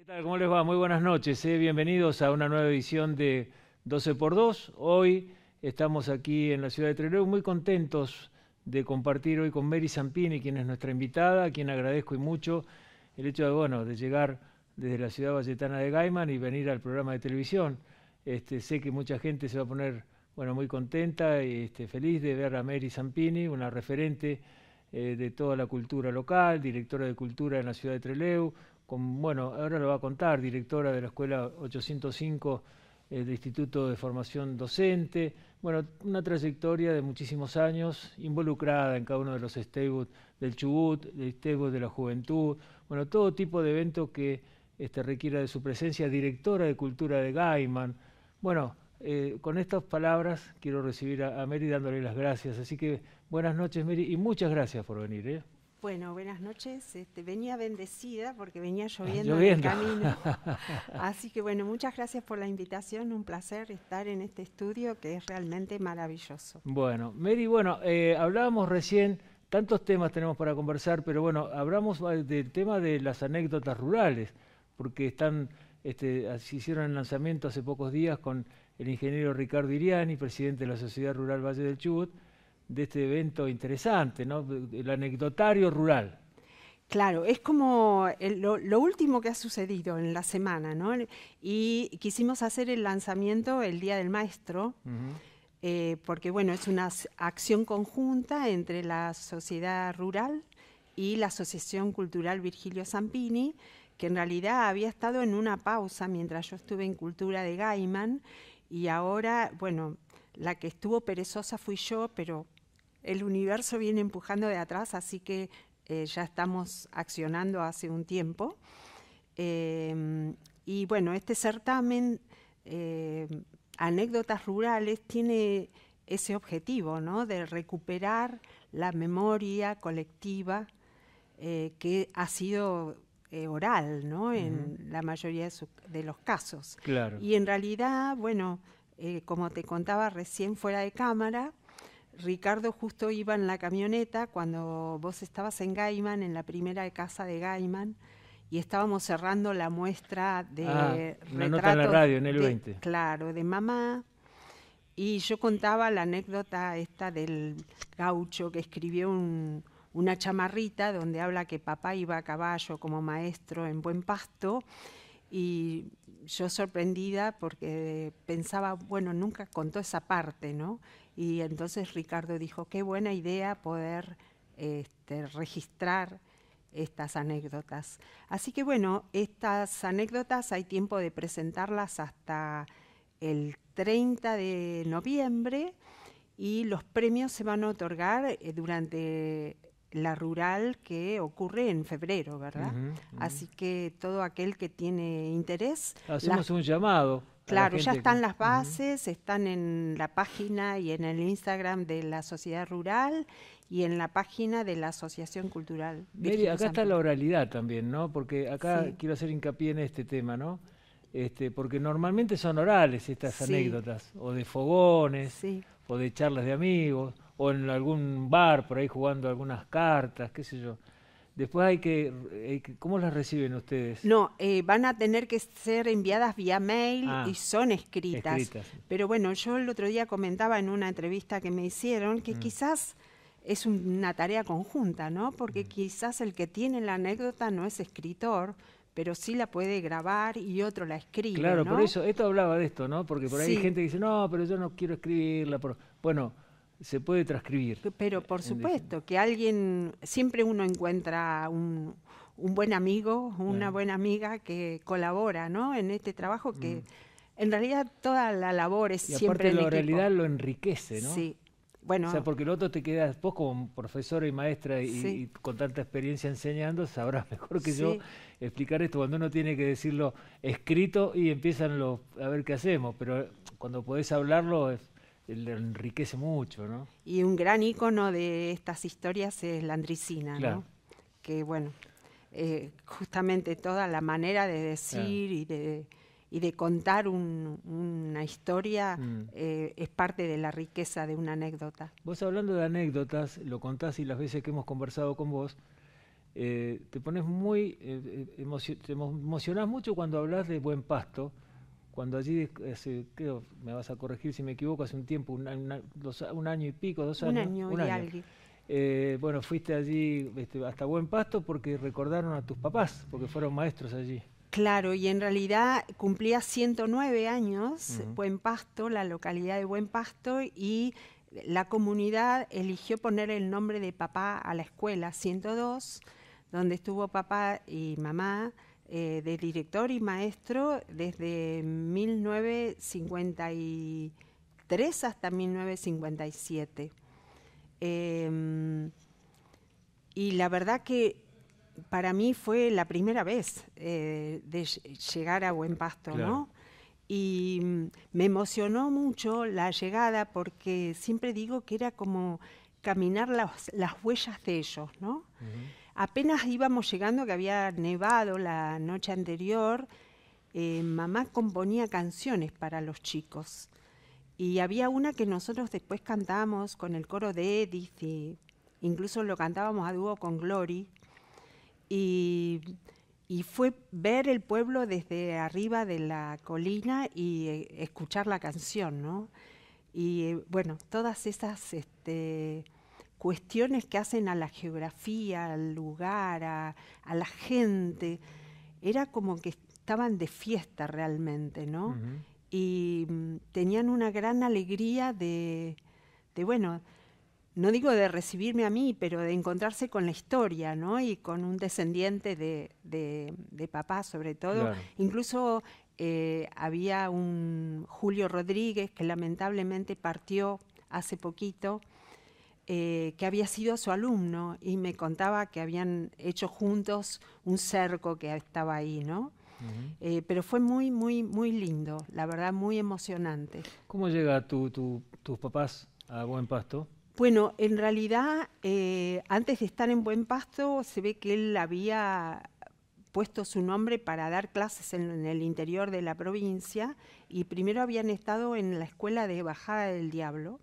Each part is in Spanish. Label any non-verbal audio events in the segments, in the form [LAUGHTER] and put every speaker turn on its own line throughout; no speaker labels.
¿Qué tal? ¿Cómo les va? Muy buenas noches. ¿eh? Bienvenidos a una nueva edición de 12x2. Hoy estamos aquí en la ciudad de Trelew muy contentos de compartir hoy con Mary Zampini, quien es nuestra invitada, a quien agradezco y mucho el hecho de, bueno, de llegar desde la ciudad valletana de Gaiman y venir al programa de televisión. Este, sé que mucha gente se va a poner bueno, muy contenta y este, feliz de ver a Mary Zampini, una referente eh, de toda la cultura local, directora de cultura en la ciudad de Trelew, bueno, ahora lo va a contar, directora de la Escuela 805 eh, del Instituto de Formación Docente, bueno, una trayectoria de muchísimos años involucrada en cada uno de los Staywood del Chubut, del Staywood de la Juventud, bueno, todo tipo de evento que este, requiera de su presencia, directora de Cultura de Gaiman. Bueno, eh, con estas palabras quiero recibir a, Mary dándole las gracias, así que buenas noches Mary y muchas gracias por venir. ¿eh?
Bueno, buenas noches. Este, venía bendecida porque venía ah, lloviendo, en el camino. [LAUGHS] Así que bueno, muchas gracias por la invitación. Un placer estar en este estudio que es realmente maravilloso. Bueno, Mary,
bueno, eh, hablábamos recién, tantos temas tenemos para conversar, pero bueno, hablamos eh, del tema de las anécdotas rurales, porque están, este, se hicieron el lanzamiento hace pocos días con el ingeniero Ricardo Iriani, presidente de la Sociedad Rural Valle del Chubut de este evento interesante, ¿no? El anecdotario rural.
Claro, es como lo, último que ha sucedido en la semana, ¿no? Y quisimos hacer el lanzamiento el Día del Maestro, eh, porque bueno, es una acción conjunta entre la sociedad rural y la Asociación Cultural Virgilio Zampini, que en realidad había estado en una pausa mientras yo estuve en Cultura de Gaiman, y ahora, bueno, la que estuvo perezosa fui yo, pero el universo viene empujando de atrás, así que eh, ya estamos accionando hace un tiempo. Eh, y bueno, este certamen, eh, Anécdotas Rurales, tiene ese objetivo, ¿no? De recuperar la memoria colectiva que ha sido oral, ¿no? En la mayoría de, los casos. Claro. Y en realidad, bueno, como te contaba recién fuera de cámara, Ricardo justo iba en la camioneta cuando vos estabas en Gaiman, en la primera casa de Gaiman, y estábamos cerrando la muestra de ah, la nota en la radio, en el 20. claro, de mamá. Y yo contaba la anécdota esta del gaucho que escribió una chamarrita donde habla que papá iba a caballo como maestro en buen pasto. Y yo sorprendida porque pensaba, bueno, nunca contó esa parte, ¿no? Y entonces Ricardo dijo, qué buena idea poder este, registrar estas anécdotas. Así que bueno, estas anécdotas hay tiempo de presentarlas hasta el 30 de noviembre y los premios se van a otorgar eh, durante la rural que ocurre en febrero, ¿verdad? Así que todo aquel que tiene interés... Hacemos
un llamado. Claro, ya están
las bases, están en la página y en el Instagram de la Sociedad Rural y en la página de la Asociación Cultural. acá está
la oralidad también, ¿no? Porque acá quiero hacer hincapié en este tema, ¿no? Este, porque normalmente son orales estas anécdotas, o de fogones, o de charlas de amigos, o en algún bar por ahí jugando algunas cartas, qué sé yo. Después hay eh, que, ¿cómo las reciben ustedes?
No, eh, van a tener que ser enviadas vía mail ah, y son escritas. Pero bueno, yo el otro día comentaba en una entrevista que me hicieron que mm. quizás es una tarea conjunta, ¿no? Porque mm. quizás el que tiene la anécdota no es escritor, pero sí la puede grabar y otro la escribe. Claro, por eso,
esto hablaba de esto, ¿no? Porque por ahí hay gente que dice, no, pero yo no quiero escribirla. Por... Bueno, se puede transcribir.
Pero por supuesto, que alguien, siempre uno encuentra un, buen amigo, una buena amiga que colabora ¿no? en este trabajo que mm. en realidad toda la labor es siempre... en la realidad
lo enriquece, ¿no? Sí.
Bueno, o sea, porque
el otro te queda después como profesora y maestra y, con tanta experiencia enseñando, sabrás mejor que yo explicar esto cuando uno tiene que decirlo escrito y empiezan los, a ver qué hacemos, pero cuando podés hablarlo es, le enriquece mucho, ¿no?
Y un gran icono de estas historias es la andricina, Que bueno, eh, justamente toda la manera de decir y de y de contar una historia mm. eh, es parte de la riqueza de una anécdota. Vos hablando
de anécdotas, lo contás y las veces que hemos conversado con vos, eh, te pones muy, emocionás mucho cuando hablas de Buen Pasto, cuando allí, creo, me vas a corregir si me equivoco, hace un tiempo, un, año y pico, dos años. Un año, un eh, bueno, fuiste allí este, hasta Buen Pasto porque recordaron a tus papás, porque fueron maestros allí.
Claro, y en realidad cumplía 109 años Buen Pasto, la localidad de Buen Pasto, y la comunidad eligió poner el nombre de papá a la escuela 102, donde estuvo papá y mamá eh, de director y maestro desde 1953 hasta 1957. Em, y la verdad que para mí fue la primera vez eh, de llegar a Buen Pasto, ¿no? Y me emocionó mucho la llegada porque siempre digo que era como caminar las, huellas de ellos, ¿no? Apenas íbamos llegando, que había nevado la noche anterior, eh, mamá componía canciones para los chicos. Y había una que nosotros después cantamos con el coro de Edith, incluso lo cantábamos a dúo con Glory. Y, fue ver el pueblo desde arriba de la colina y eh, escuchar la canción, ¿no? Y eh, bueno, todas esas... Este, cuestiones que hacen a la geografía, al lugar, a, la gente. Era como que estaban de fiesta realmente, ¿no? Y mm, tenían una gran alegría de, bueno, no digo de recibirme a mí, pero de encontrarse con la historia, ¿no? Y con un descendiente de, papá, sobre todo. Incluso eh, había un Julio Rodríguez que lamentablemente partió hace poquito eh, que había sido su alumno y me contaba que habían hecho juntos un cerco que estaba ahí, ¿no? Eh, pero fue muy, muy, muy lindo, la verdad, muy emocionante.
¿Cómo llega tus papás a Buen Pasto?
Bueno, en realidad, eh, antes de estar en Buen Pasto, se ve que él había puesto su nombre para dar clases en, el interior de la provincia y primero habían estado en la escuela de Bajada del Diablo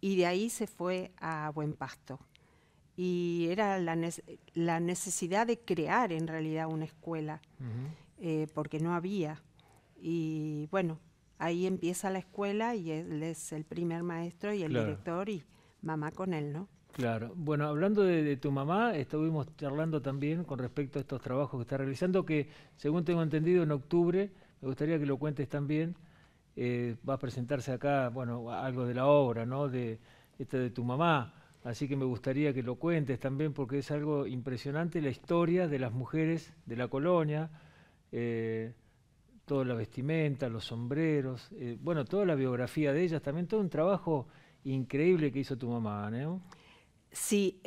y de ahí se fue a Buen Pasto. Y era la, necesidad de crear en realidad una escuela, eh, porque no había. Y bueno, ahí empieza la escuela y él es el primer maestro y el director y mamá con él, ¿no?
Claro. Bueno, hablando de, tu mamá, estuvimos charlando también con respecto a estos trabajos que está realizando, que según tengo entendido en octubre, me gustaría que lo cuentes también, eh, va a presentarse acá, bueno, algo de la obra, ¿no? De, esta de tu mamá, así que me gustaría que lo cuentes también porque es algo impresionante la historia de las mujeres de la colonia, eh, toda la vestimenta, los sombreros, eh, bueno, toda la biografía de ellas, también todo un trabajo increíble que hizo tu
mamá, ¿no? Sí,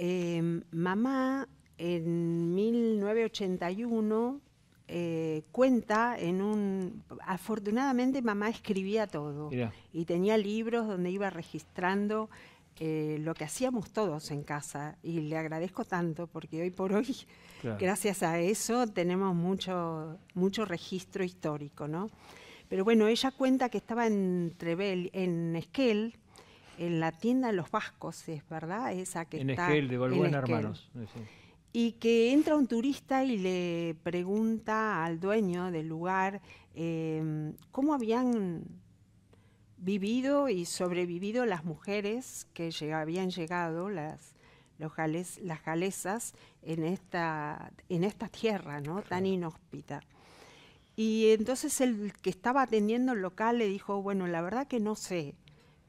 mamá en 1981 eh, cuenta en un... Afortunadamente mamá escribía todo y tenía libros donde iba registrando eh, lo que hacíamos todos en casa y le agradezco tanto porque hoy por hoy, gracias a eso, tenemos mucho, mucho registro histórico, ¿no? Pero bueno, ella cuenta que estaba en Trebel, en Esquel, en la tienda de los vascos, ¿es verdad? Esa que en está Esquel, de Hermanos y que entra un turista y le pregunta al dueño del lugar em, cómo habían vivido y sobrevivido las mujeres que habían llegado, las, en esta, en esta tierra ¿no? tan inhóspita. Y entonces el que estaba atendiendo el local le dijo, bueno, la verdad que no sé,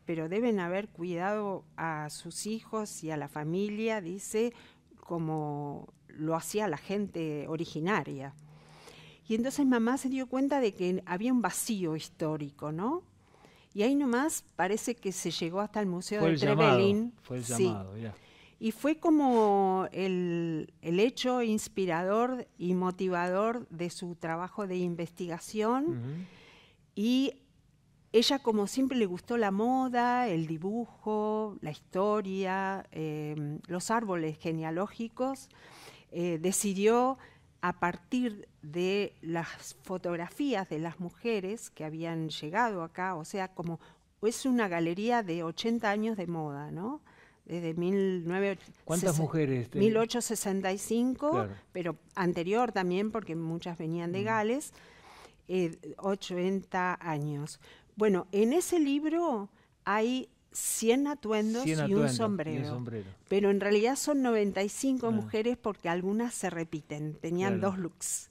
pero deben haber cuidado a sus hijos y a la familia, dice, como lo hacía la gente originaria. Y entonces mamá se dio cuenta de que había un vacío
histórico,
¿no? Y ahí nomás parece que se llegó hasta el Museo de Trevelin. Fue llamado, ya. Y fue como el, hecho inspirador y motivador de su trabajo de investigación y ella, como siempre, le gustó la moda, el dibujo, la historia, em, los árboles genealógicos. Eh, decidió, a partir de las fotografías de las mujeres que habían llegado acá, o sea, como es una galería de 80 años de moda, ¿no? desde 19,
¿Cuántas mujeres?
1865, pero anterior también, porque muchas venían de mm. Gales, 80 eh, años. Bueno, en ese libro hay 100 atuendos, y, un sombrero, Pero en realidad son 95 mujeres porque algunas se repiten, tenían dos looks.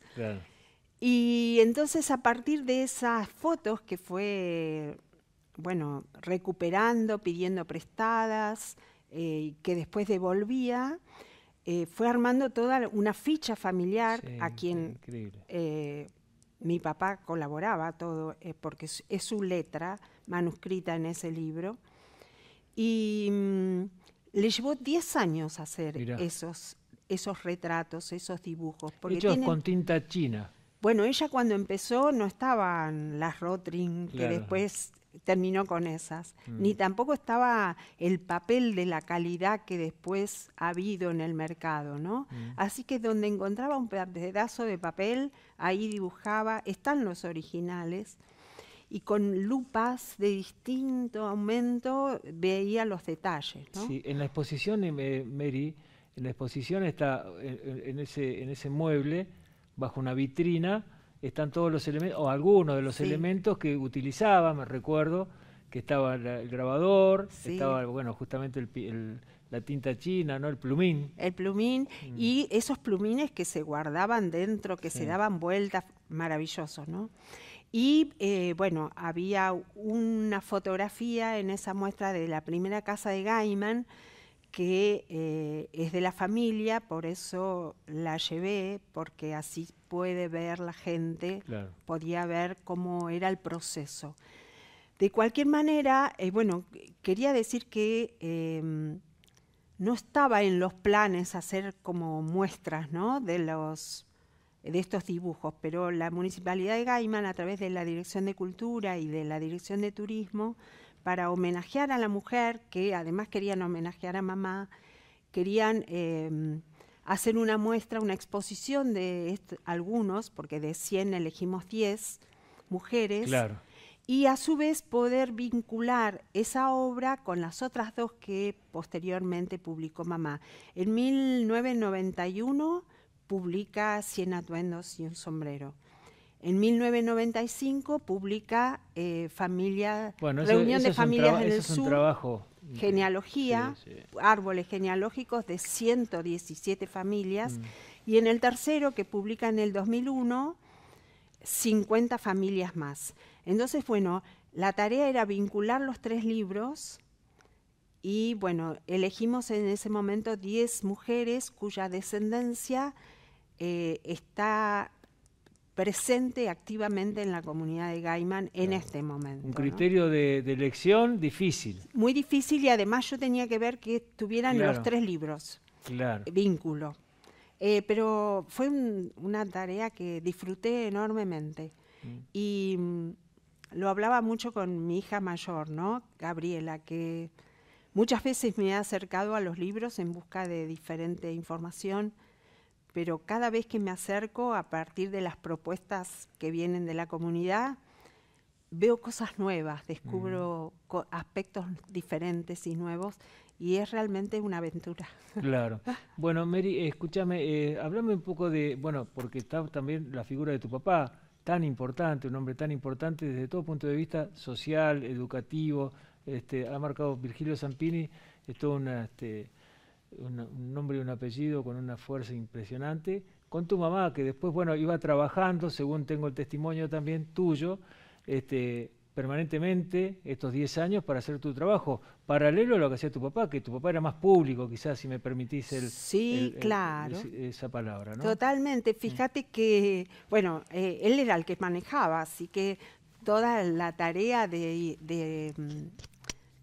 Y entonces a partir de esas fotos que fue, bueno, recuperando, pidiendo prestadas, eh, que después devolvía, eh, fue armando toda una ficha familiar a quien eh, mi papá colaboraba todo, eh, porque es, su letra manuscrita en ese libro. Y mm, le llevó 10 años hacer esos, esos retratos, esos dibujos. Porque con
tinta china.
Bueno, ella cuando empezó no estaban las Rotring, que después terminó con esas. Mm. Ni tampoco estaba el papel de la calidad que después ha habido en el mercado, ¿no? Mm. Así que donde encontraba un pedazo de papel, ahí dibujaba, están los originales, y con lupas de distinto aumento veía los detalles, Sí,
en la exposición, eh, Mary, en la exposición está eh, ese, en ese mueble, bajo una vitrina, están todos los elementos, o algunos de los elementos que utilizaba, me recuerdo, que estaba el grabador, estaba, bueno, justamente
la tinta china, ¿no? El plumín. El plumín mm. y esos plumines que se guardaban dentro, que se daban vueltas, maravillosos, ¿no? Y eh, bueno, había una fotografía en esa muestra de la primera casa de Gaiman, que eh, es de la familia, por eso la llevé, porque así puede ver la gente, podía ver cómo era el proceso. De cualquier manera, eh, bueno, quería decir que em, no estaba en los planes hacer como muestras de, los, de estos dibujos, pero la Municipalidad de Gaiman, a través de la Dirección de Cultura y de la Dirección de Turismo, para homenajear a la mujer, que además querían homenajear a mamá, querían em, hacer una muestra, una exposición de algunos, porque de 100 elegimos 10 mujeres. Y a su vez poder vincular esa obra con las otras dos que posteriormente publicó mamá. En 1991 publica Cien atuendos y un sombrero. En 1995 publica eh, familia, Reunión de Familias en el Sur genealogía, árboles genealógicos de 117 familias, mm. y en el tercero, que publica en el 2001, 50 familias más. Entonces, bueno, la tarea era vincular los tres libros y, bueno, elegimos en ese momento 10 mujeres cuya descendencia eh, está presente activamente en la comunidad de Gaiman en este momento. Un criterio
de, elección difícil.
Muy difícil y además yo tenía que ver que tuvieran los tres libros. Claro. Eh, vínculo. Eh, pero fue una tarea que disfruté enormemente. Mm. Y mm, lo hablaba mucho con mi hija mayor, ¿no? Gabriela, que muchas veces me ha acercado a los libros en busca de diferente información pero cada vez que me acerco a partir de las propuestas que vienen de la comunidad, veo cosas nuevas, descubro mm. aspectos diferentes y nuevos y es realmente una aventura. [LAUGHS]
Claro. Bueno, Mary, escúchame, hablame eh, un poco de, bueno, porque está también la figura de tu papá, tan importante, un hombre tan importante desde todo punto de vista social, educativo, este, ha marcado Virgilio Zampini, es toda una... Este, un nombre y un apellido con una fuerza impresionante, con tu mamá, que después, bueno, iba trabajando, según tengo el testimonio también tuyo, este, permanentemente estos 10 años para hacer tu trabajo, paralelo a lo que hacía tu papá, que tu papá era más público, quizás, si me permitís el, sí, claro. esa palabra. ¿no?
Totalmente, mm. fíjate que, bueno, eh, él era el que manejaba, así que toda la tarea de, mm,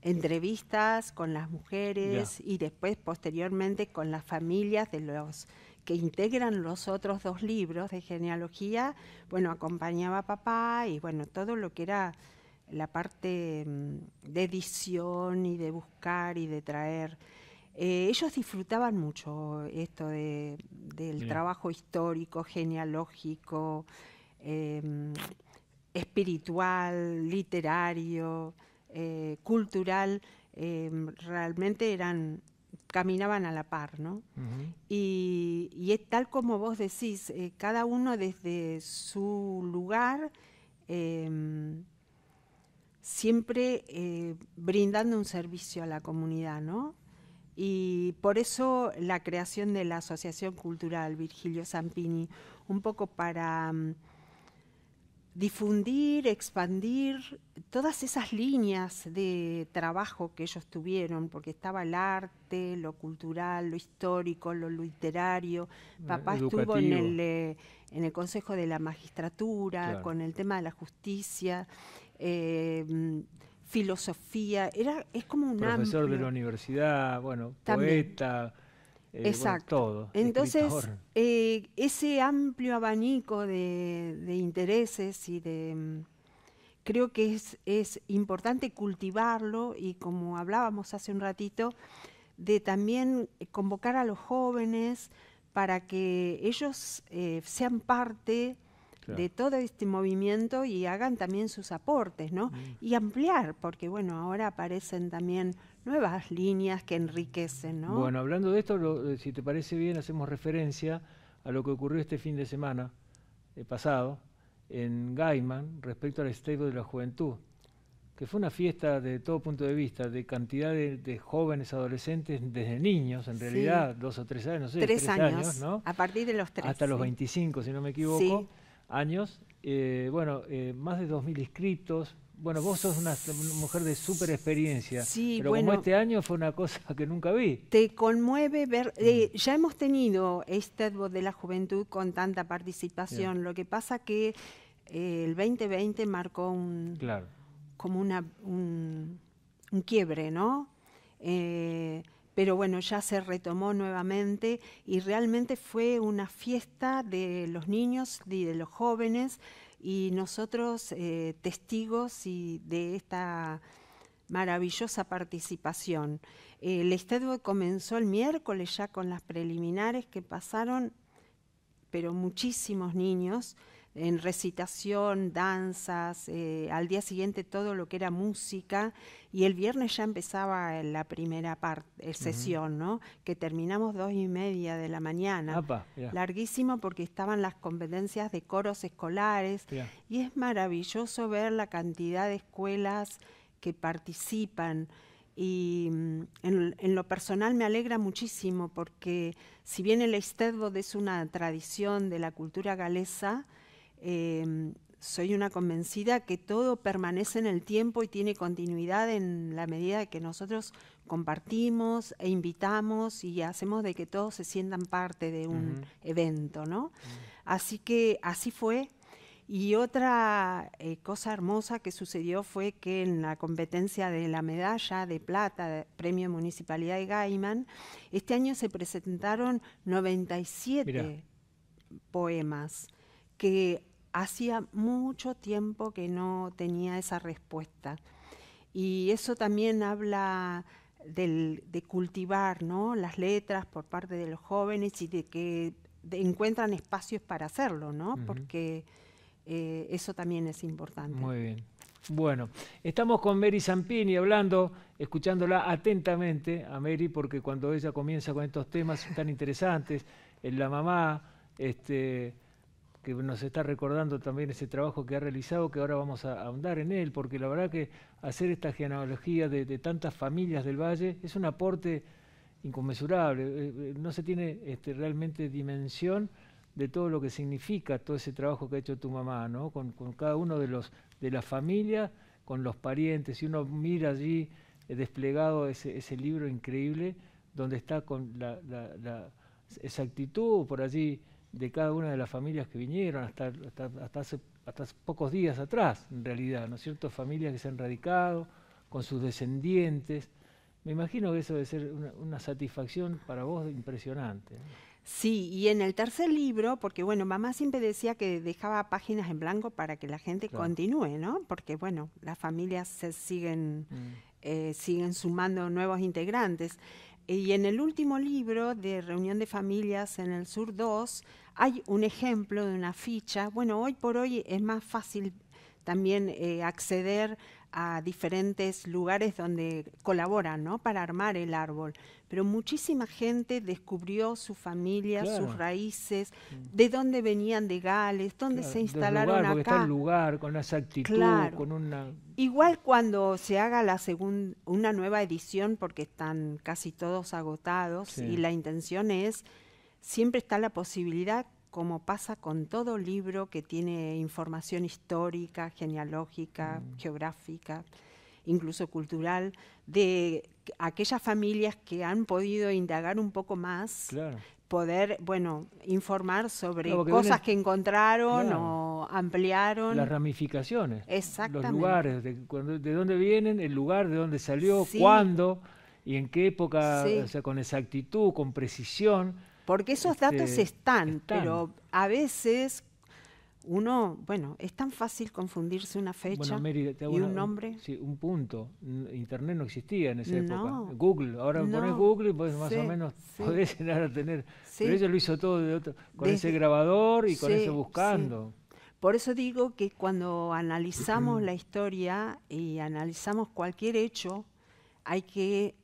entrevistas con las mujeres y después posteriormente con las familias de los que integran los otros dos libros de genealogía, bueno, acompañaba a papá y bueno, todo lo que era la parte mm, de edición y de buscar y de traer. Eh, ellos disfrutaban mucho esto del trabajo histórico, genealógico, em, espiritual, literario. Eh, cultural, eh, realmente eran caminaban a la par, ¿no? y, es tal como vos decís, eh, cada uno desde su lugar, em, siempre brindando un servicio a la comunidad, ¿no? Y por eso la creación de la Asociación Cultural Virgilio Zampini, un poco para... Mm, difundir, expandir todas esas líneas de trabajo que ellos tuvieron, porque estaba el arte, lo cultural, lo histórico, lo literario. Papá estuvo en el, eh, en el Consejo de la Magistratura, con el tema de la justicia, eh, filosofía, era, es como un Profesor de la
universidad, bueno, poeta eh, Exacto. Entonces,
eh, ese amplio abanico de, intereses y de... Mm, creo que es, importante cultivarlo y como hablábamos hace un ratito, de también convocar a los jóvenes para que ellos eh, sean parte de todo este movimiento y hagan también sus aportes, ¿no? Mm. Y ampliar, porque bueno, ahora aparecen también nuevas líneas que enriquecen. ¿no? Bueno,
hablando de esto, eh, si te parece bien, hacemos referencia a lo que ocurrió este fin de semana eh, pasado en Gaiman respecto al Estado de la Juventud, que fue una fiesta de todo punto de vista, de cantidad de, jóvenes adolescentes, desde niños, en realidad, dos o tres años, no sé, tres, años, ¿no?
a partir de los tres. Hasta los
25, si no me equivoco, años. Eh, bueno, más de 2.000 inscritos, bueno, vos sos una mujer de súper experiencia, pero como este año fue una cosa [LAUGHS] que nunca vi.
Te conmueve ver, eh, mm. ya hemos tenido este de la juventud con tanta participación, lo que pasa que eh, el 2020 marcó un, como una, un, quiebre, ¿no? Eh, pero bueno, ya se retomó nuevamente y realmente fue una fiesta de los niños y de los jóvenes y nosotros eh, testigos de esta maravillosa participación. El Estado comenzó el miércoles ya con las preliminares que pasaron, pero muchísimos niños, en recitación, danzas, eh, al día siguiente todo lo que era música y el viernes ya empezaba la primera parte, eh, sesión, ¿no? Que terminamos dos y media de la mañana, larguísimo porque estaban las competencias de coros escolares y es maravilloso ver la cantidad de escuelas que participan. Y mm, en, lo personal me alegra muchísimo porque si bien el Eistedbod es una tradición de la cultura galesa, Em, soy una convencida que todo permanece en el tiempo y tiene continuidad en la medida que nosotros compartimos e invitamos y hacemos de que todos se sientan parte de un evento, ¿no? Así que así fue. Y otra eh, cosa hermosa que sucedió fue que en la competencia de la medalla de plata de Premio Municipalidad de Gaiman, este año se presentaron 97 poemas que hacía mucho tiempo que no tenía esa respuesta. Y eso también habla de cultivar ¿no? las letras por parte de los jóvenes y de que encuentran espacios para hacerlo, ¿no? Porque eh, eso también es importante. Muy
bien. Bueno, estamos con Mary Zampini hablando, escuchándola atentamente a Mary, porque cuando ella comienza con estos temas tan interesantes, en la mamá, este, que nos está recordando también ese trabajo que ha realizado, que ahora vamos a ahondar en él, porque la verdad que hacer esta genealogía de, tantas familias del valle es un aporte inconmensurable, eh, eh, no se tiene este, realmente dimensión de todo lo que significa todo ese trabajo que ha hecho tu mamá, con, cada uno de los de la familia, con los parientes, y uno mira allí eh, desplegado ese, libro increíble, donde está con la, la exactitud por allí de cada una de las familias que vinieron hasta, hasta, hace, pocos días atrás, en realidad, ¿no es cierto? Familias que se han radicado, con sus descendientes. Me imagino que eso debe ser una, satisfacción para vos impresionante.
Sí, y en el tercer libro, porque bueno, mamá siempre decía que dejaba páginas en blanco para que la gente continúe, ¿no? Porque bueno, las familias se siguen, mm. eh, siguen sumando nuevos integrantes. Y en el último libro de Reunión de Familias en el Sur 2, hay un ejemplo de una ficha, bueno, hoy por hoy es más fácil también eh, acceder a diferentes lugares donde colaboran ¿no? para armar el árbol. Pero muchísima gente descubrió su familia, sus raíces, mm. de dónde venían de Gales, dónde se instalaron lugar, acá.
lugar, con esa
Igual cuando se haga la segunda, una nueva edición, porque están casi todos agotados, y la intención es siempre está la posibilidad, como pasa con todo libro que tiene información histórica, genealógica, mm. geográfica, incluso cultural, de aquellas familias que han podido indagar un poco más, poder, bueno, informar sobre cosas que encontraron o ampliaron. Las
ramificaciones. Los lugares, de, dónde vienen, el lugar, de dónde salió, cuándo y en qué época, o sea, con exactitud, con
precisión porque esos este, datos están, pero a veces uno, bueno, es tan fácil confundirse una fecha y un nombre.
sí, un punto. Internet no existía en esa época. Google, ahora no, pones Google y más o menos podés llegar a tener. Pero ella lo hizo todo con ese grabador y con ese buscando.
Por eso digo que cuando analizamos [CLEARS THROAT] la historia y analizamos cualquier hecho, hay que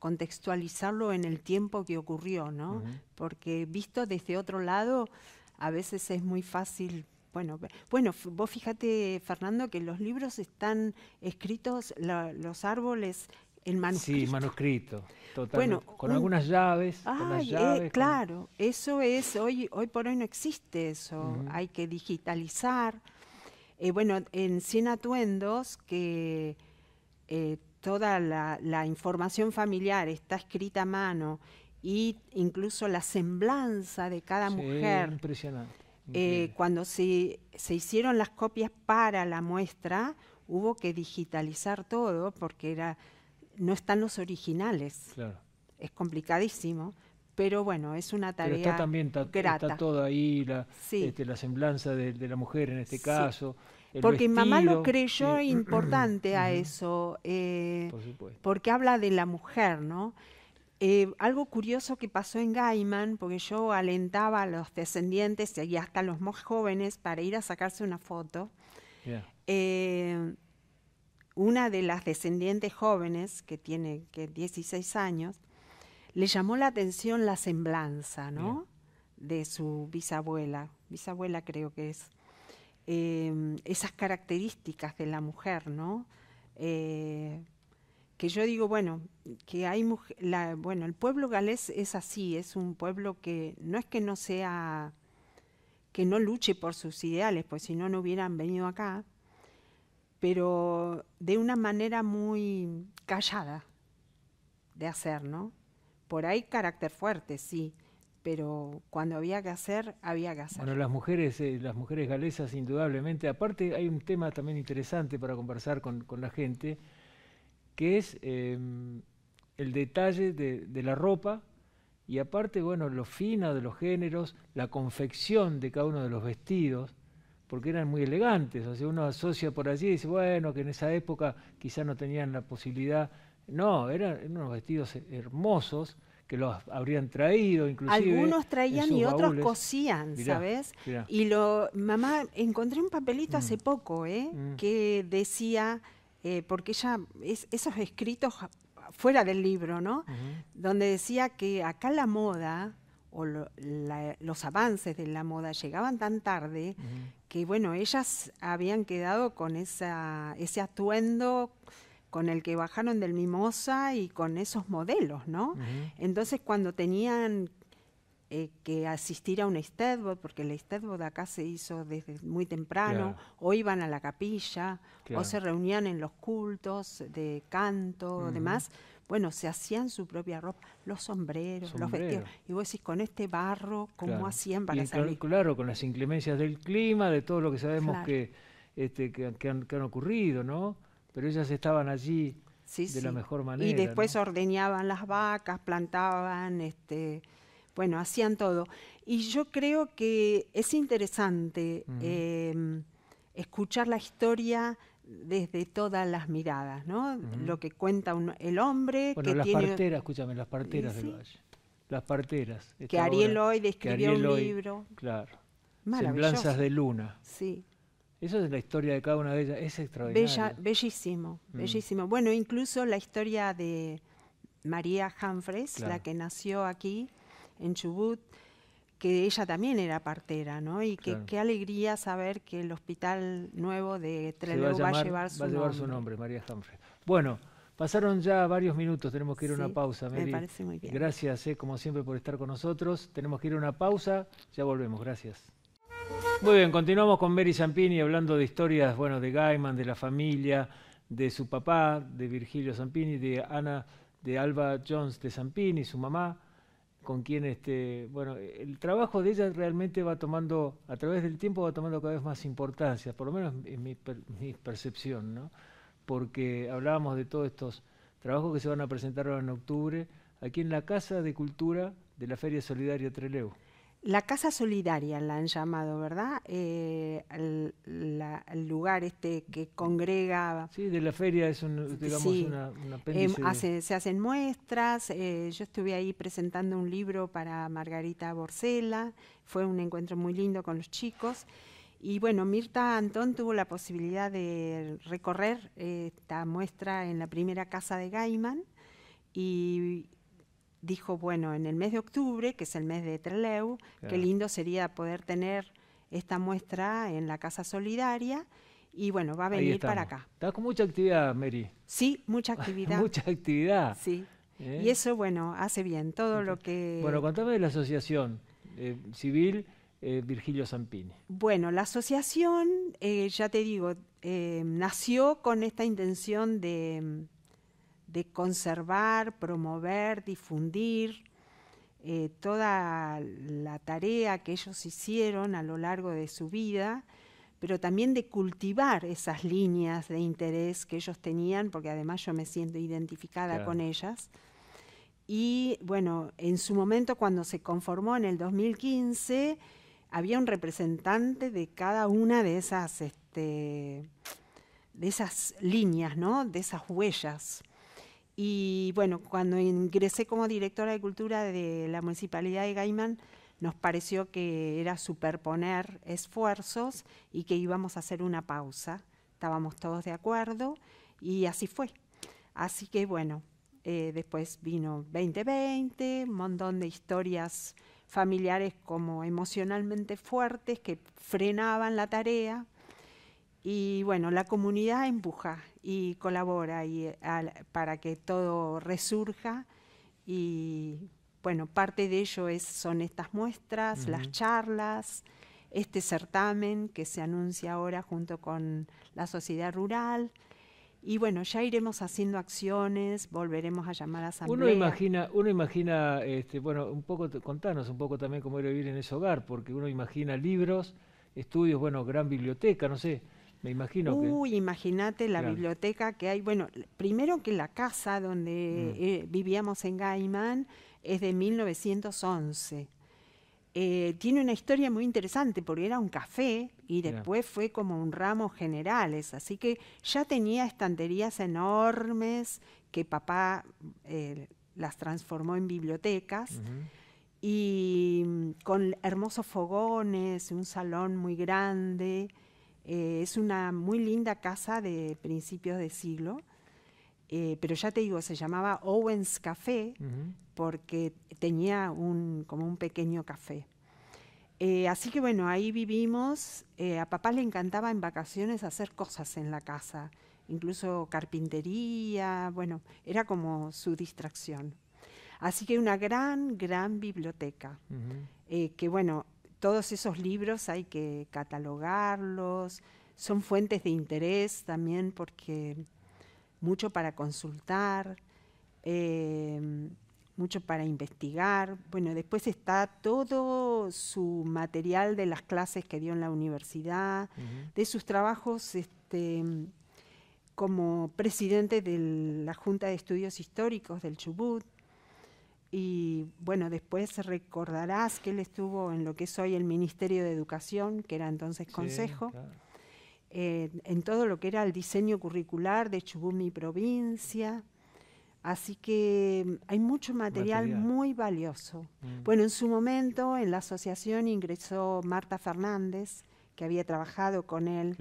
contextualizarlo en el tiempo que ocurrió, ¿no? Porque visto desde otro lado, a veces es muy fácil bueno, bueno, vos fíjate, Fernando, que los libros están escritos, los árboles en manuscrito. Sí,
manuscrito, totalmente. Bueno, con algunas llaves. Eh,
claro, eso es, hoy, hoy por hoy no existe eso, hay que digitalizar. Eh, bueno, en Cien Atuendos, que eh, toda la, información familiar está escrita a mano y incluso la semblanza de cada mujer.
Impresionante.
Eh, cuando se, hicieron las copias para la muestra, hubo que digitalizar todo porque era, no están los originales. Claro. Es complicadísimo pero bueno, es una tarea pero está también,
todo ahí, la, este, semblanza de, la mujer en este caso porque mamá lo creyó [CLEARS THROAT] importante
a eso, eh, porque habla de la mujer, ¿no? Eh, algo curioso que pasó en Gaiman, porque yo alentaba a los descendientes y hasta a los más jóvenes para ir a sacarse una foto. Eh, una de las descendientes jóvenes, que tiene que 16 años, le llamó la atención la semblanza de su bisabuela, bisabuela creo que es. Em, esas características de la mujer, ¿no? Eh, que yo digo, bueno, que hay mujer, bueno, el pueblo galés es así, es un pueblo que no es que no sea, que no luche por sus ideales, pues si no, no hubieran venido acá, pero de una manera muy callada de hacer, ¿no? Por ahí carácter fuerte, sí, pero cuando había que hacer, había que hacer.
Bueno, las mujeres, eh, las mujeres galesas indudablemente, aparte hay un tema también interesante para conversar con, la gente, que es em, el detalle de, la ropa y aparte, bueno, lo fino de los géneros, la confección de cada uno de los vestidos, porque eran muy elegantes, o sea, uno asocia por allí y dice, bueno, que en esa época quizá no tenían la posibilidad, no, eran unos vestidos hermosos, que los habrían traído, inclusive. Algunos traían y otros cosían, ¿sabes? Y
lo, mamá, encontré un papelito mm. hace poco, ¿eh? Mm. Que decía, eh, porque ella, esos escritos fuera del libro, ¿no? Donde decía que acá la moda o los avances de la moda llegaban tan tarde que, bueno, ellas habían quedado con esa, ese atuendo con el que bajaron del Mimosa y con esos modelos, ¿no? Entonces cuando tenían eh, que asistir a un Steadboard, porque el de acá se hizo desde muy temprano, o iban a la capilla, o se reunían en los cultos de canto, demás, bueno, se hacían su propia ropa, los sombreros, los vestidos. Y vos decís, con este barro, ¿cómo hacían para salir?
Claro, con las inclemencias del clima, de todo lo que sabemos que, este, que han ocurrido, ¿no? pero ellas estaban allí de la mejor manera. Y después
ordeñaban las vacas, plantaban, este, bueno, hacían todo. Y yo creo que es interesante eh, escuchar la historia desde todas las miradas, ¿no? Lo que cuenta el hombre. Bueno, las parteras,
escúchame, las parteras del valle. Las parteras. Que Ariel Hoy describió un libro. Claro.
Semblanzas de Luna.
Sí. Esa es la historia de cada una de ellas, es extraordinario.
bellísimo, mm. bellísimo. Bueno, incluso la historia de María Humphreys, la que nació aquí en Chubut, que ella también era partera, ¿no? Y que, qué alegría saber que el hospital nuevo de Trelew va, a llevar su nombre. Va a llevar su
nombre, María Humphreys. Bueno, pasaron ya varios minutos, tenemos que ir a una pausa, Me parece muy bien. Gracias, eh, como siempre, por estar con nosotros. Tenemos que ir a una pausa, ya volvemos, gracias. Muy bien, continuamos con Mary Zampini hablando de historias, bueno, de Gaiman, de la familia, de su papá, de Virgilio Zampini, de Ana, de Alba Jones de Zampini, su mamá, con quien este, bueno, el trabajo de ella realmente va tomando, a través del tiempo va tomando cada vez más importancia, por lo menos en mi, percepción, ¿no? Porque hablábamos de todos estos trabajos que se van a presentar ahora en octubre, aquí en la Casa de Cultura de la Feria Solidaria Trelew.
La Casa Solidaria la han llamado, ¿verdad? Eh, el, lugar este que congrega... Sí, de
la feria es un, una, em,
Se hacen muestras, eh, yo estuve ahí presentando un libro para Margarita Borsela, fue un encuentro muy lindo con los chicos. Y bueno, Mirta Antón tuvo la posibilidad de recorrer eh, esta muestra en la primera casa de Gaiman y dijo, bueno, en el mes de octubre, que es el mes de Treleu, qué lindo sería poder tener esta muestra en la Casa Solidaria. Y bueno, va a venir para acá. Estás con mucha
actividad, Mary.
Sí, mucha actividad. [LAUGHS] mucha
actividad. Sí. ¿Eh? Y
eso, bueno, hace bien todo lo que... Bueno,
contame de la asociación eh, civil eh, Virgilio Zampini.
Bueno, la asociación, ya te digo, nació con esta intención de de conservar, promover, difundir eh, toda la tarea que ellos hicieron a lo largo de su vida, pero también de cultivar esas líneas de interés que ellos tenían, porque además yo me siento identificada con ellas. Y bueno, en su momento cuando se conformó en el 2015, había un representante de cada una de esas, este, de esas líneas, ¿no? de esas huellas. Y bueno, cuando ingresé como directora de cultura de la municipalidad de Gaiman, nos pareció que era superponer esfuerzos y que íbamos a hacer una pausa. Estábamos todos de acuerdo y así fue. Así que bueno, eh, después vino 2020, un montón de historias familiares como emocionalmente fuertes que frenaban la tarea. Y bueno, la comunidad empuja, y colabora eh, para que todo resurja. Y bueno, parte de ello es, son estas muestras, las charlas, este certamen que se anuncia ahora junto con la sociedad rural. Y bueno, ya iremos haciendo acciones, volveremos a llamar a asamblea. Uno imagina,
uno imagina este, bueno, un poco, contanos un poco también cómo era vivir en ese hogar, porque uno imagina libros, estudios, bueno, gran biblioteca, no sé, me imagino que.
imagínate la biblioteca que hay. Bueno, primero que la casa donde mm. eh, vivíamos en Gaimán es de 1911. Eh, tiene una historia muy interesante porque era un café y después fue como un ramo generales, así que ya tenía estanterías enormes que papá eh, las transformó en bibliotecas y mm, con hermosos fogones, un salón muy grande. Eh, es una muy linda casa de principios de siglo, eh, pero ya te digo, se llamaba Owens Café porque tenía un, como un pequeño café. Eh, así que bueno, ahí vivimos. a papá le encantaba en vacaciones hacer cosas en la casa, incluso carpintería, bueno, era como su distracción. Así que una gran, gran biblioteca, que bueno, todos esos libros hay que catalogarlos, son fuentes de interés también porque mucho para consultar, eh, mucho para investigar. Bueno, después está todo su material de las clases que dio en la universidad, de sus trabajos este, como presidente de la Junta de Estudios Históricos del Chubut. Y bueno, después recordarás que él estuvo en lo que es hoy el Ministerio de Educación, que era entonces Consejo, eh, en todo lo que era el diseño curricular de Chubumi provincia. Así que hay mucho material, muy valioso. Mm. Bueno, en su momento en la asociación ingresó Marta Fernández, que había trabajado con él.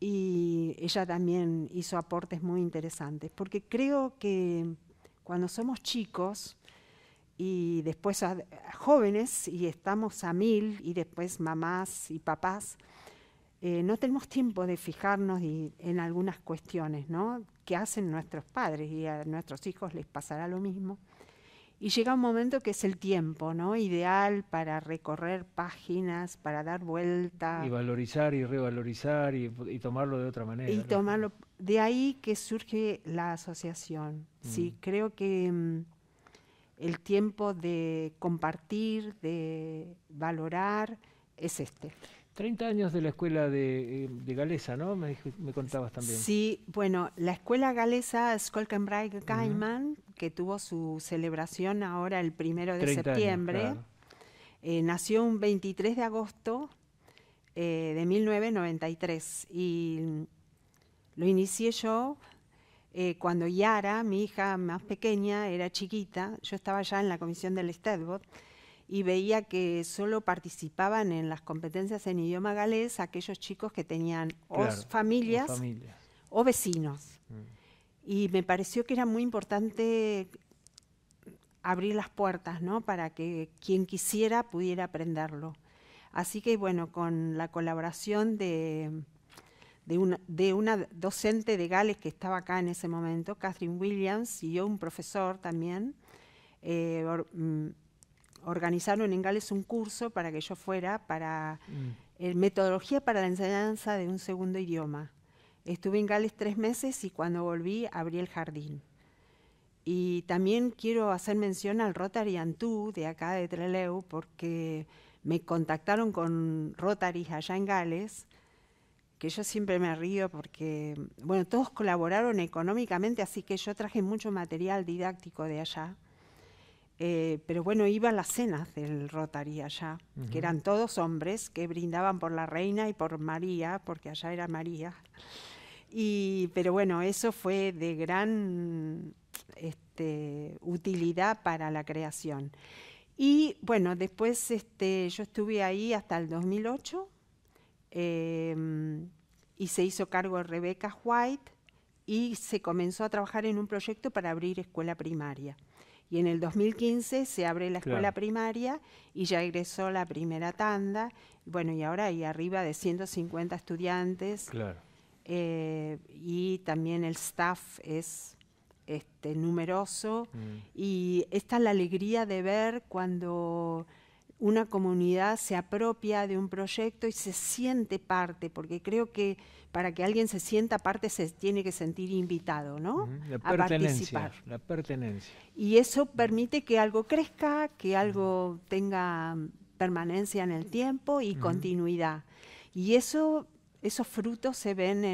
Y ella también hizo aportes muy interesantes, porque creo que cuando somos chicos y después jóvenes y estamos a mil y después mamás y papás, eh, no tenemos tiempo de fijarnos en algunas cuestiones ¿no? que hacen nuestros padres y a nuestros hijos les pasará lo mismo. Y llega un momento que es el tiempo, ¿no? Ideal para recorrer páginas, para dar vuelta. Y
valorizar y revalorizar y, tomarlo de otra manera. Y
tomarlo de ahí que surge la asociación. Sí, mm. creo que mm, el tiempo de compartir, de valorar, es este.
30 años de la escuela de, eh, Galesa, ¿no? Me, contabas también. Sí,
bueno, la escuela galesa skolkenbreit Gaiman, que tuvo su celebración ahora el primero de septiembre, eh, nació un 23 de agosto eh, de 1993 y lo inicié yo eh, cuando Yara, mi hija más pequeña, era chiquita. Yo estaba ya en la comisión del Stedbot y veía que solo participaban en las competencias en idioma galés aquellos chicos que tenían o familias, o vecinos.
Mm.
Y me pareció que era muy importante abrir las puertas, ¿no? Para que quien quisiera pudiera aprenderlo. Así que bueno, con la colaboración de de una, docente de Gales que estaba acá en ese momento, Catherine Williams, y yo, un profesor también, eh, mm, organizaron en Gales un curso para que yo fuera para mm. eh, metodología para la enseñanza de un segundo idioma. Estuve en Gales tres meses y cuando volví abrí el jardín. Y también quiero hacer mención al Rotary Antú de acá de Trelew, porque me contactaron con Rotary allá en Gales que yo siempre me río porque, bueno, todos colaboraron económicamente, así que yo traje mucho material didáctico de allá. Eh, pero bueno, iba a las cenas del Rotary allá, que eran todos hombres que brindaban por la reina y por María, porque allá era María. Y, pero bueno, eso fue de gran este, utilidad para la creación. Y bueno, después este, yo estuve ahí hasta el 2008 Em, y se hizo cargo Rebeca White y se comenzó a trabajar en un proyecto para abrir escuela primaria. Y en el 2015 se abre la escuela primaria y ya egresó la primera tanda. Bueno, y ahora hay arriba de 150 estudiantes. Claro. Eh, y también el staff es este, numeroso. Mm. Y esta la alegría de ver cuando una comunidad se apropia de un proyecto y se siente parte, porque creo que para que alguien se sienta parte se tiene que sentir invitado, ¿no? La pertenencia,
La pertenencia.
Y eso permite que algo crezca, que algo tenga mm, permanencia en el tiempo y continuidad. Y eso, esos frutos se ven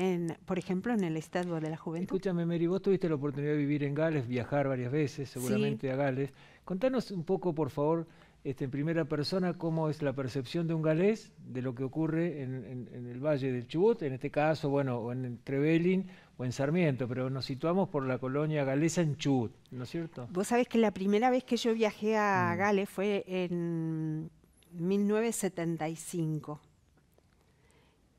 en, por ejemplo, en el estado de la juventud.
Escúchame, Mary, vos tuviste la oportunidad de vivir en Gales, viajar varias veces, seguramente a Gales. Contanos un poco, por favor, este, en primera persona, cómo es la percepción de un galés de lo que ocurre en, el Valle del Chubut, en este caso, bueno, o en Trevelin o en Sarmiento, pero nos situamos por la colonia galesa en Chubut, ¿no es cierto?
Vos sabés que la primera vez que yo viajé a mm. Gales fue en 1975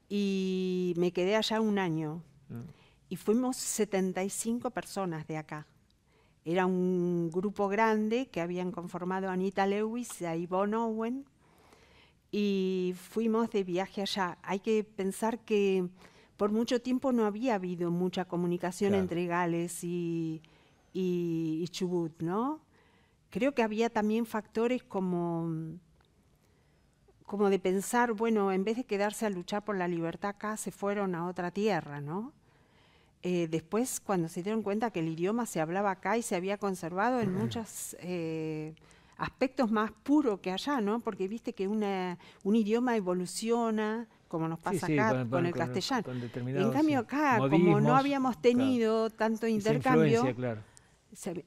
y me quedé allá un año. Mm. Y fuimos 75 personas de acá. Era un grupo grande que habían conformado Anita Lewis y Yvonne Owen y fuimos de viaje allá. Hay que pensar que por mucho tiempo no había habido mucha comunicación entre Gales y, y, y, Chubut, ¿no? Creo que había también factores como, como de pensar, bueno, en vez de quedarse a luchar por la libertad acá, se fueron a otra tierra, ¿no? Eh, después cuando se dieron cuenta que el idioma se hablaba acá y se había conservado en mm. muchos eh, aspectos más puros que allá, ¿no? Porque viste que un idioma evoluciona, como nos pasa acá con, el castellano.
en cambio
acá, como no habíamos tenido tanto intercambio,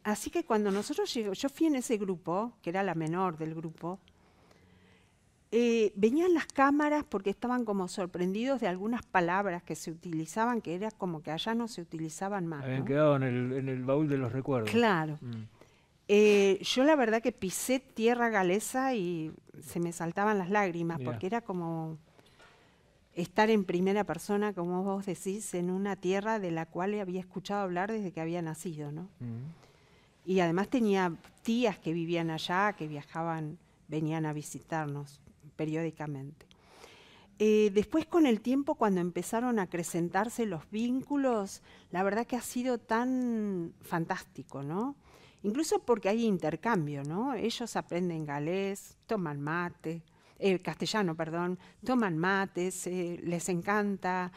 así que cuando nosotros llegamos, yo fui en ese grupo, que era la menor del grupo, eh, venían las cámaras porque estaban como sorprendidos de algunas palabras que se utilizaban, que era como que allá no se utilizaban más. Habían
quedado en el, baúl de los recuerdos. Claro. Mm.
Eh, yo la verdad que pisé tierra galesa y se me saltaban las lágrimas, porque era como estar en primera persona, como vos decís, en una tierra de la cual había escuchado hablar desde que había nacido, ¿no? Mm. Y además tenía tías que vivían allá, que viajaban, venían a visitarnos periódicamente. Eh, después con el tiempo, cuando empezaron a acrecentarse los vínculos, la verdad que ha sido tan fantástico, ¿no? Incluso porque hay intercambio, ¿no? Ellos aprenden galés, toman mate, eh, castellano, perdón, toman mates, eh, les encanta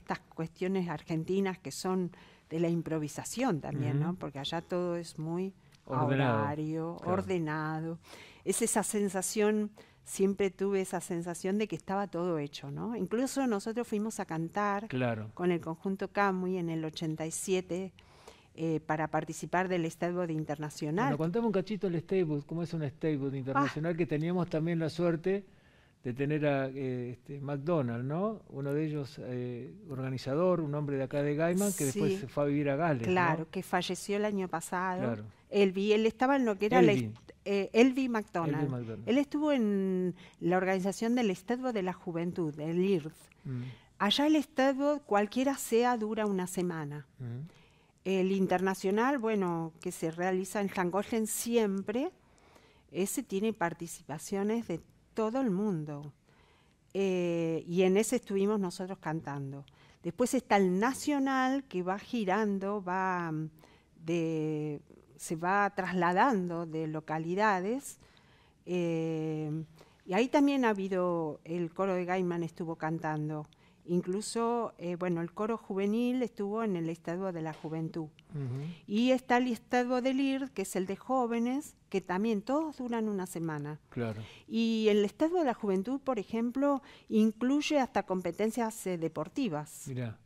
estas cuestiones argentinas que son de la improvisación también, ¿no? Porque allá todo es muy ordenado, horario, ordenado. Es esa sensación siempre tuve esa sensación de que estaba todo hecho, ¿no? Incluso nosotros fuimos a cantar con el conjunto Camuy en el 87 eh, para participar del Stable Internacional. Bueno,
contame un cachito el Stable, cómo es un Stable Internacional, ah. que teníamos también la suerte de tener a eh, este, McDonald, ¿no? Uno de ellos, eh, organizador, un hombre de acá de Gaiman, que después se fue a vivir a Gales. Claro,
que falleció el año pasado. Claro. Él, él estaba en lo que era la Elvi eh, McDonald. Él estuvo en la organización del Estado de la Juventud, el IRF. Mm. Allá el Estado, cualquiera sea, dura una semana. Mm. El internacional, bueno, que se realiza en Hangoshen siempre, ese tiene participaciones de todo el mundo. Eh, y en ese estuvimos nosotros cantando. Después está el nacional que va girando, va mm, de se va trasladando de localidades. Eh, y ahí también ha habido, el coro de Gaiman estuvo cantando. Incluso, eh, bueno, el coro juvenil estuvo en el estado de la Juventud. Y está el estado del IR, que es el de jóvenes, que también todos duran una semana. Claro. Y el estado de la Juventud, por ejemplo, incluye hasta competencias eh, deportivas. mira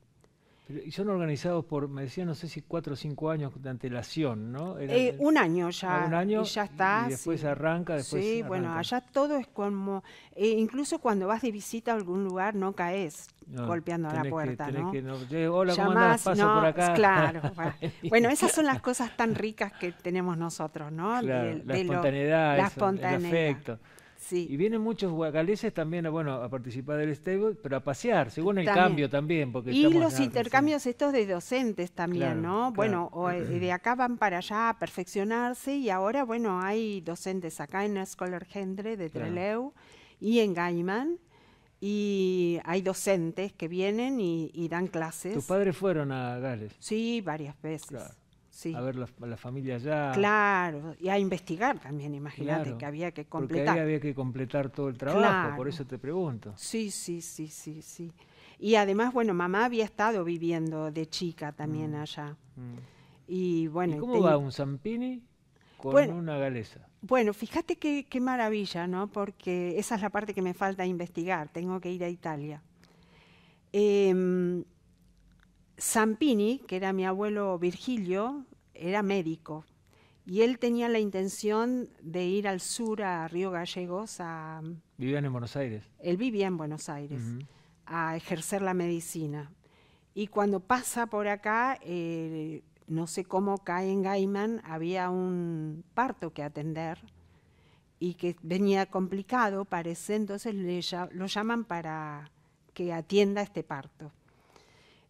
y son organizados por, me decían, no sé si cuatro o cinco años de antelación, ¿no? Eh, un
año ya. Ah, un año. Y ya está. Y después
arranca, después. Sí, bueno, allá
todo es como. Eh, incluso cuando vas de visita a algún lugar no caes golpeando a la puerta, ¿no? Que no hola, ¿cómo andas? Paso por acá. Claro. [LAUGHS] bueno, esas son las cosas tan ricas que tenemos nosotros, ¿no? la espontaneidad, la espontaneidad.
el y vienen muchos galeses también, bueno, a participar del stable, pero a pasear, según el cambio también. Porque y los
intercambios estos de docentes también, ¿no? Bueno, o eh, de acá van para allá a perfeccionarse y ahora, bueno, hay docentes acá en Scholar Gendre de Treleu y en Gaiman y hay docentes que vienen y, y dan clases. ¿Tus padres fueron
a Gales?
Sí, varias veces a ver
la, familia allá.
Claro, y a investigar también, imagínate que había que completar. Porque
había que completar todo el trabajo, por eso te pregunto. Sí, sí, sí, sí, sí.
Y además, bueno, mamá había estado viviendo de chica también mm, allá. Mm. Y bueno. cómo va un zampini con una galesa? Bueno, fíjate qué, qué maravilla, ¿no? Porque esa es la parte que me falta investigar. Tengo que ir a Italia. Em, zampini, que era mi abuelo Virgilio, era médico y él tenía la intención de ir al sur, a Río Gallegos, a...
Vivían en Buenos Aires.
Él vivía en Buenos Aires, a ejercer la medicina. Y cuando pasa por acá, eh, no sé cómo cae en Gaiman, había un parto que atender y que venía complicado, parece, entonces lo llaman para que atienda este parto.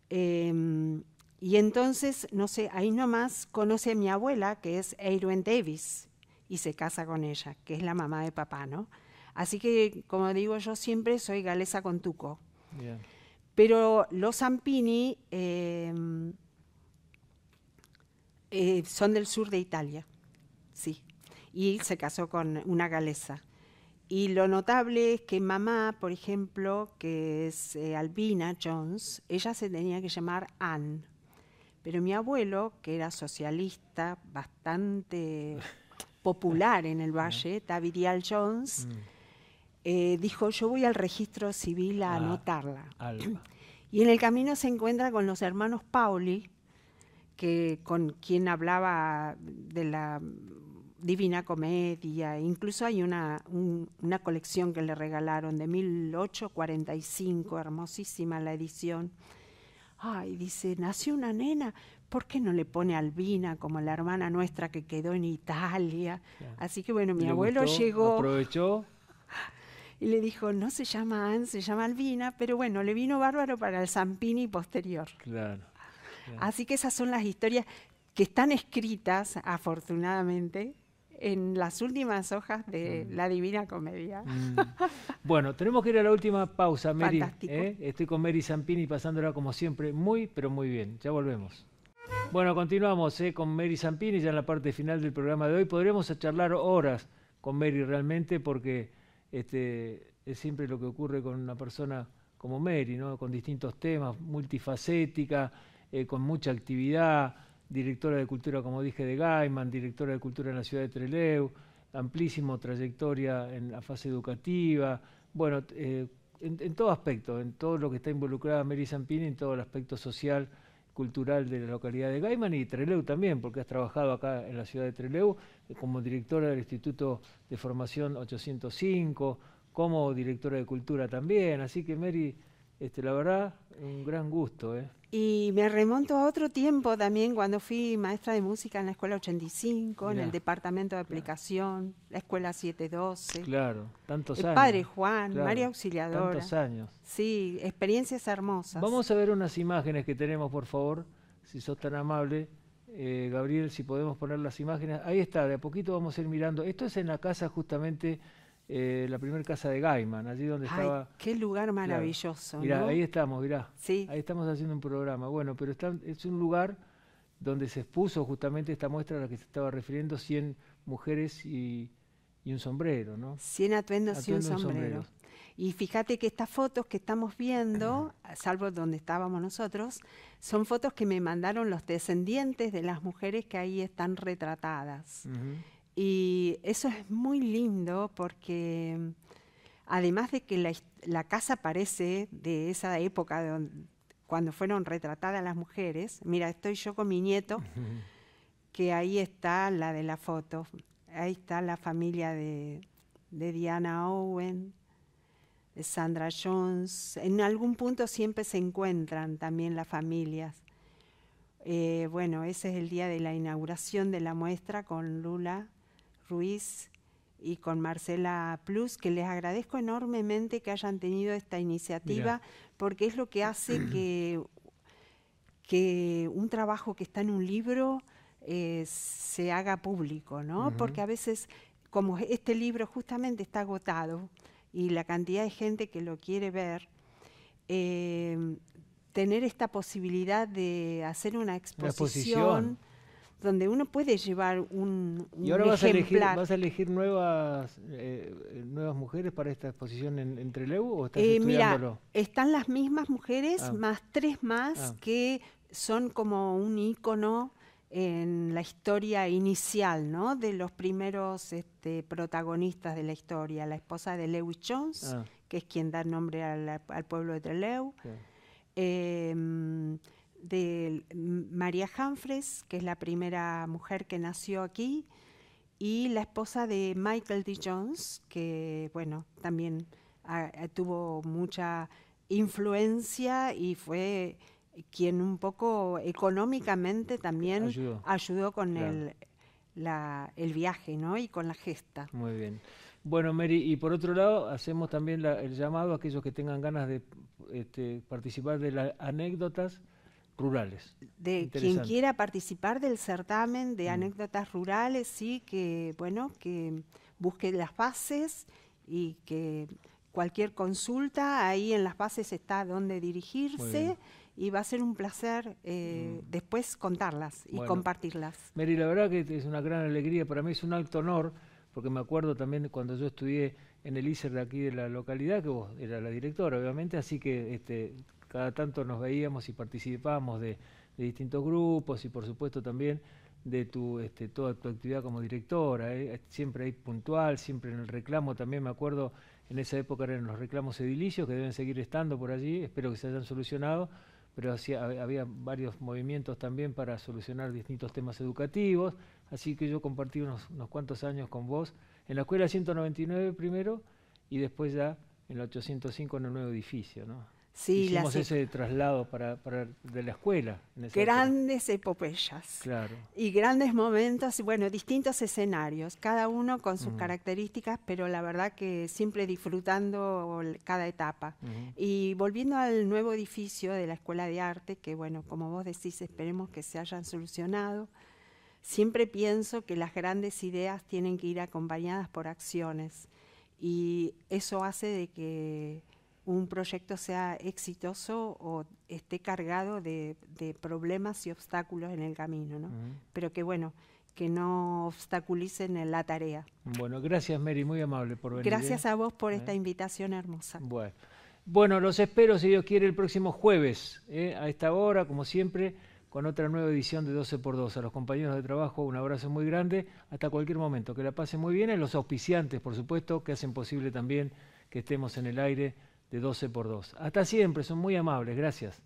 Em, y entonces, no sé, ahí nomás conoce a mi abuela, que es Eirwen Davis, y se casa con ella, que es la mamá de papá, ¿no? Así que, como digo, yo siempre soy galesa con tuco. Pero los Zampini em, eh, son del sur de Italia, sí. Y se casó con una galesa. Y lo notable es que mamá, por ejemplo, que es eh, Albina Jones, ella se tenía que llamar Anne. Pero mi abuelo, que era socialista, bastante [LAUGHS] popular en el valle, David Jones, mm. eh, dijo, yo voy al registro civil a ah, anotarla. Y en el camino se encuentra con los hermanos Pauli, que, con quien hablaba de la Divina Comedia, incluso hay una, una colección que le regalaron de 1845, hermosísima la edición Ay, dice, nació una nena, ¿por qué no le pone albina como la hermana nuestra que quedó en Italia? Así que bueno, mi abuelo llegó.
Aprovechó.
Y le dijo, no se llama Anne, se llama albina, pero bueno, le vino bárbaro para el Zampini posterior. claro. Así que esas son las historias que están escritas, afortunadamente, en las últimas hojas de La Divina Comedia.
Mm. [LAUGHS] bueno, tenemos que ir a la última pausa, Mary. ¿eh? Estoy con Mary Zampini pasándola como siempre muy, pero muy bien. Ya volvemos. Bueno, continuamos ¿eh? con Mary Zampini ya en la parte final del programa de hoy. Podríamos charlar horas con Mary realmente porque este, es siempre lo que ocurre con una persona como Mary, ¿no? con distintos temas, multifacética, eh, con mucha actividad directora de cultura, como dije, de Gaiman, directora de cultura en la ciudad de Trelew, amplísimo trayectoria en la fase educativa, bueno, eh, en, todo aspecto, en todo lo que está involucrada Mary Zampini, en todo el aspecto social, cultural de la localidad de Gaiman y Trelew también, porque has trabajado acá en la ciudad de Trelew eh, como directora del Instituto de Formación 805, como directora de cultura también, así que Mary, este, la verdad, un gran gusto.
¿eh?
Y me remonto a otro tiempo también, cuando fui maestra de música en la Escuela 85, en el Departamento de Aplicación, la Escuela 712. Claro, tantos el años. Padre Juan, María Auxiliadora. Tantos años. Sí, experiencias hermosas. Vamos
a ver unas imágenes que tenemos, por favor, si sos tan amable. Eh, Gabriel, si podemos poner las imágenes. Ahí está, de a poquito vamos a ir mirando. Esto es en la casa justamente eh, la primera casa de Gaiman, allí donde estaba. ¡Qué lugar maravilloso! Mira, ahí estamos, mirá. Sí. Ahí estamos haciendo un programa. Bueno, pero está, es un lugar donde se expuso justamente esta muestra a la que se estaba refiriendo, 100 mujeres y, un sombrero, ¿no? 100 atuendos, y un sombrero.
Y fíjate que estas fotos que estamos viendo, salvo donde estábamos nosotros, son fotos que me mandaron los descendientes de las mujeres que ahí están retratadas. Y eso es muy lindo porque mm, además de que la, casa parece de esa época cuando fueron retratadas las mujeres, mira, estoy yo con mi nieto,
[LAUGHS]
que ahí está la de la foto, ahí está la familia de, Diana Owen, de Sandra Jones, en algún punto siempre se encuentran también las familias. Eh, bueno, ese es el día de la inauguración de la muestra con Lula Luis y con Marcela Plus, que les agradezco enormemente que hayan tenido esta iniciativa, porque es lo que hace [CLEARS THROAT] que, un trabajo que está en un libro eh, se haga público, ¿no? Porque a veces, como este libro justamente está agotado y la cantidad de gente que lo quiere ver, eh, tener esta posibilidad de hacer una exposición donde uno puede llevar un, y ahora vas a elegir,
eh, nuevas mujeres para esta exposición en, Trelew o estás eh, Mira,
están las mismas mujeres ah. más tres más ah. que son como un icono en la historia inicial, ¿no? De los primeros este, protagonistas de la historia, la esposa de Lewis Jones, ah. que es quien da nombre al, pueblo de Trelew. Em, de María Humphreys, que es la primera mujer que nació aquí, y la esposa de Michael D. Jones, que bueno, también tuvo mucha influencia y fue quien un poco económicamente también ayudó, con el, viaje ¿no? y con la gesta.
Muy bien. Bueno, Mary, y por otro lado, hacemos también el llamado a aquellos que tengan ganas de este, participar de las anécdotas rurales. De quien quiera
participar del certamen de mm. anécdotas rurales, sí, que bueno, que busque las bases y que cualquier consulta ahí en las bases está donde dirigirse y va a ser un placer eh, mm. después contarlas y compartirlas.
Mary, la verdad que es una gran alegría, para mí es un alto honor, porque me acuerdo también cuando yo estudié en el ISER de aquí de la localidad, que vos eras la directora, obviamente, así que este, cada tanto nos veíamos y participábamos de, distintos grupos y por supuesto también de tu, este, toda tu actividad como directora, ¿eh? siempre ahí puntual, siempre en el reclamo, también me acuerdo, en esa época eran los reclamos edilicios que deben seguir estando por allí, espero que se hayan solucionado, pero había varios movimientos también para solucionar distintos temas educativos, así que yo compartí unos, unos cuantos años con vos, en la escuela 199 primero y después ya en la 805 en el nuevo edificio. ¿no? Sí, Hicimos ese traslado para, de la escuela.
grandes epopeyas. Claro. Y grandes momentos, bueno, distintos escenarios, cada uno con sus mm. características, pero la verdad que siempre disfrutando cada etapa. Y volviendo al nuevo edificio de la Escuela de Arte, que bueno, como vos decís, esperemos que se hayan solucionado. Siempre pienso que las grandes ideas tienen que ir acompañadas por acciones. Y eso hace de que un proyecto sea exitoso o esté cargado de, problemas y obstáculos en el camino, ¿no? Pero que bueno, que no obstaculicen la tarea.
Bueno, gracias Mary, muy amable por venir. ¿eh? Gracias a vos
por esta ¿Eh? invitación hermosa.
Bueno. bueno, los espero si Dios quiere el próximo jueves, ¿eh? a esta hora, como siempre, con otra nueva edición de 12x2. A los compañeros de trabajo un abrazo muy grande, hasta cualquier momento, que la pasen muy bien, a los auspiciantes, por supuesto, que hacen posible también que estemos en el aire de 12 por 2. Hasta siempre, son muy amables, gracias.